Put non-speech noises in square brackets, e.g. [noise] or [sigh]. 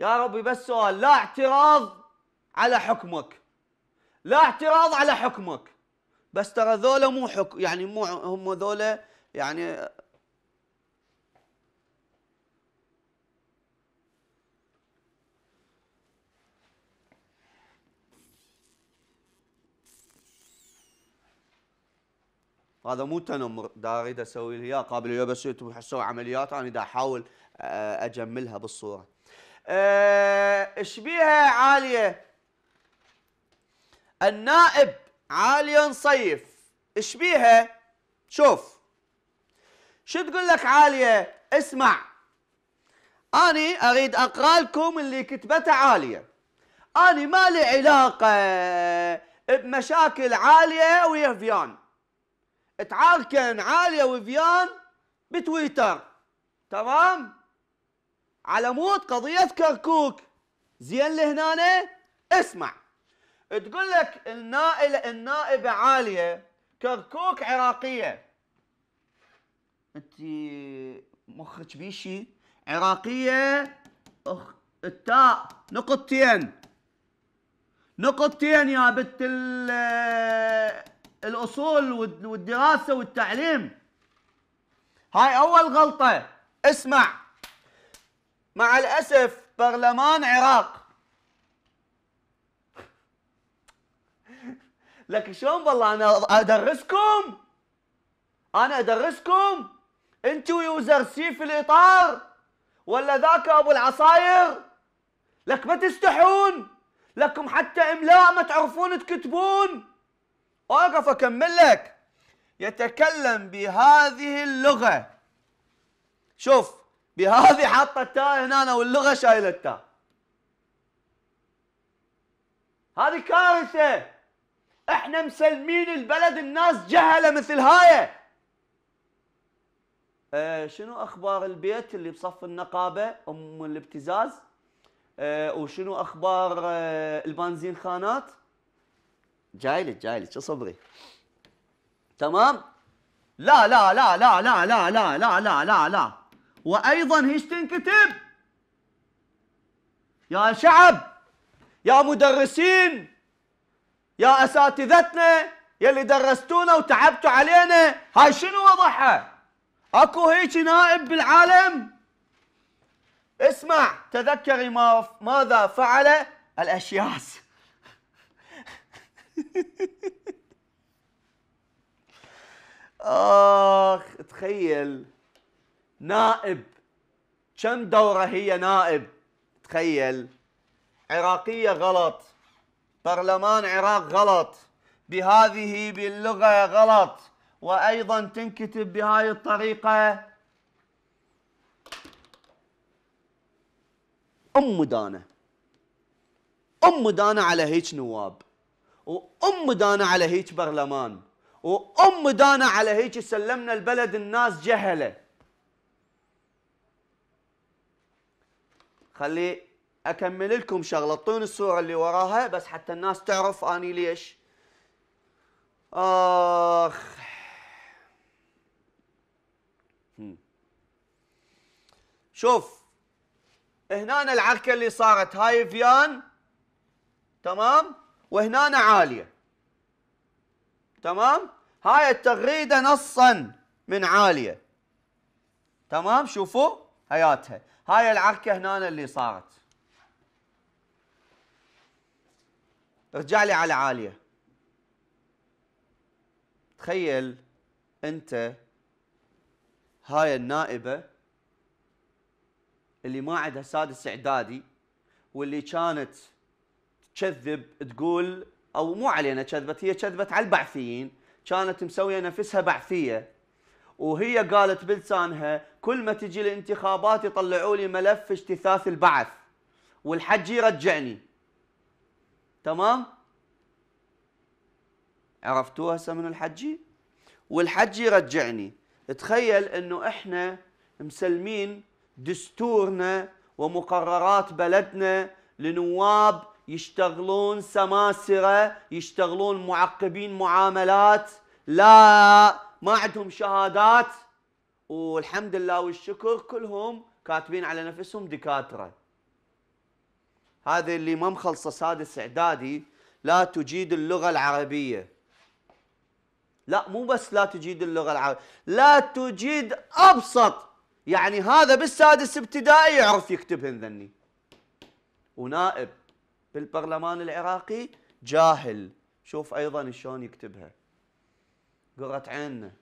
يا ربي بس سؤال لا اعتراض على حكمك لا اعتراض على حكمك بس ترى ذولا مو حك يعني مو هم ذولا يعني هذا مو تنمر دا اريد اسوي اياه قابل بس انتم تحسوا عمليات انا دا احاول آه، اجملها بالصوره آه، ايش بيها عاليه النائب عالي صيف ايش بيها شوف شو تقول لك عاليه اسمع اني اريد اقرا لكم اللي كتبته عاليه اني ما لي علاقه بمشاكل عاليه ويا فيان تعاركن عاليه وفيان بتويتر تمام على مود قضيه كركوك زين لهنا اسمع تقول لك النائل النائبه عاليه كركوك عراقيه انت مخك بيشي عراقيه اخ التاء نقطتين نقطتين يا بنت الاصول والدراسه والتعليم هاي اول غلطه اسمع مع الأسف برلمان عراق لك شلون والله أنا أدرسكم أنا أدرسكم أنتوا يوزر سي في الإطار ولا ذاك أبو العصاير لك ما تستحون لكم حتى إملاء ما تعرفون تكتبون أوقف أكمل لك يتكلم بهذه اللغة شوف بهذه حاطه التاء هنا واللغه شايله التاء هذه كارثه احنا مسلمين البلد الناس جهله مثل هاي آه شنو اخبار البيت اللي بصف النقابه ام الابتزاز آه وشنو اخبار آه البنزين خانات جايلك جايلك صبري تمام لا لا لا لا لا لا لا لا لا لا لا وأيضا هيش تنكتب يا شعب يا مدرسين يا أساتذتنا يلي درستونا وتعبتوا علينا هاي شنو وضعها اكو هيك نائب بالعالم اسمع تذكري ما ماذا فعل الاشياس [laughs] اخ تخيل نائب كم دورة هي نائب تخيل عراقية غلط برلمان عراق غلط بهذه باللغة غلط وأيضا تنكتب بهاي الطريقة أم دانا أم دانا على هيك نواب وأم دانا على هيك برلمان وأم دانا على هيك سلمنا البلد الناس جهله خلي اكمل لكم شغله اعطوني الصوره اللي وراها بس حتى الناس تعرف اني ليش اخ شوف هنا العركه اللي صارت هاي فيان تمام وهنا عاليه تمام هاي التغريده نصا من عاليه تمام شوفوا حياتها هاي العركه هنا اللي صارت ارجع لي على عاليه تخيل انت هاي النائبه اللي ما عندها سادس اعدادي واللي كانت تكذب تقول او مو علينا كذبت هي كذبت على البعثيين كانت مسويه نفسها بعثيه وهي قالت بلسانها كل ما تجي الانتخابات يطلعوا لي ملف اجتثاث البعث والحج يرجعني تمام عرفتوها هسه من الحجي والحج يرجعني تخيل انه احنا مسلمين دستورنا ومقررات بلدنا لنواب يشتغلون سماسرة يشتغلون معقبين معاملات لا ما عندهم شهادات والحمد لله والشكر كلهم كاتبين على نفسهم دكاتره هذا اللي ما مخلصه سادس اعدادي لا تجيد اللغه العربيه لا مو بس لا تجيد اللغه العربيه لا تجيد ابسط يعني هذا بالسادس ابتدائي يعرف يكتب هنذني ونائب بالبرلمان العراقي جاهل شوف ايضا شلون يكتبها قرت عيننا